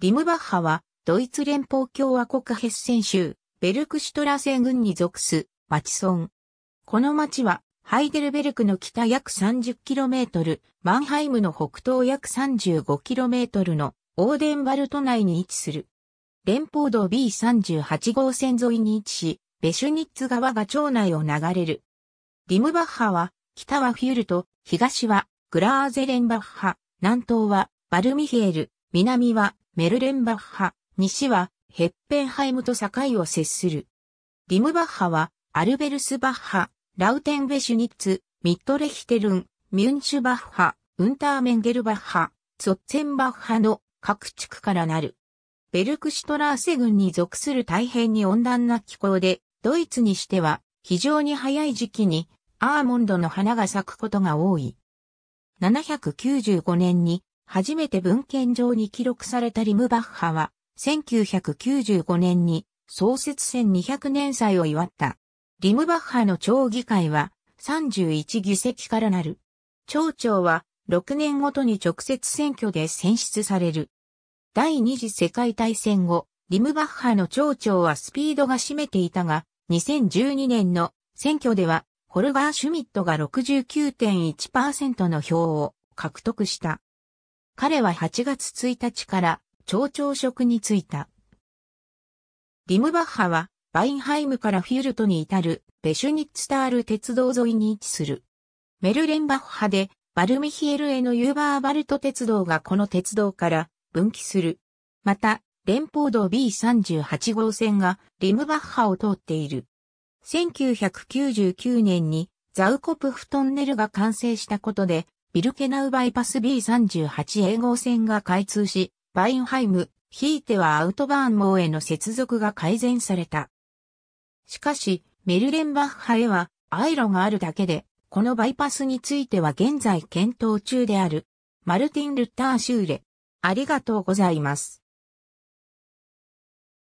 リムバッハは、ドイツ連邦共和国ヘッセン州、ベルクシュトラセン郡に属す、町村。この町は、ハイデルベルクの北約 30km、マンハイムの北東約 35km のオーデンバルト内に位置する。連邦道 B38 号線沿いに位置し、ベシュニッツ川が町内を流れる。リムバッハは、北はフュールト、東はグラーゼレンバッハ、南東はバルミヒエル、南はメルレンバッハ、西はヘッペンハイムと境を接する。リムバッハはアルベルスバッハ、ラウテンベシュニッツ、ミッドレヒテルン、ミュンシュバッハ、ウンターメンゲルバッハ、ツォッツェンバッハの各地区からなる。ベルクシュトラーセ郡に属する大変に温暖な気候で、ドイツにしては非常に早い時期にアーモンドの花が咲くことが多い。795年に初めて文献上に記録されたリムバッハは、1995年に創設1200年祭を祝った。リムバッハの町議会は31議席からなる。町長は6年ごとに直接選挙で選出される。第二次世界大戦後、リムバッハの町長はスピードが占めていたが、2012年の選挙では、ホルガー・シュミットが69.1%の票を獲得した。彼は8月1日から町長職に就いた。リムバッハは、バインハイムからフィルトに至る、ベシュニッツタール鉄道沿いに位置する。メルレンバッハで、バルミヒエルへのユーバーバルト鉄道がこの鉄道から分岐する。また、連邦道 B38 号線がリムバッハを通っている。1999年にザウコプフトンネルが完成したことで、ビルケナウバイパス B38 A 号線が開通し、バインハイム、ひいてはアウトバーン網への接続が改善された。しかし、メルレンバッハへは、アイロがあるだけで、このバイパスについては現在検討中である。マルティン・ルッター・シューレ。ありがとうございます。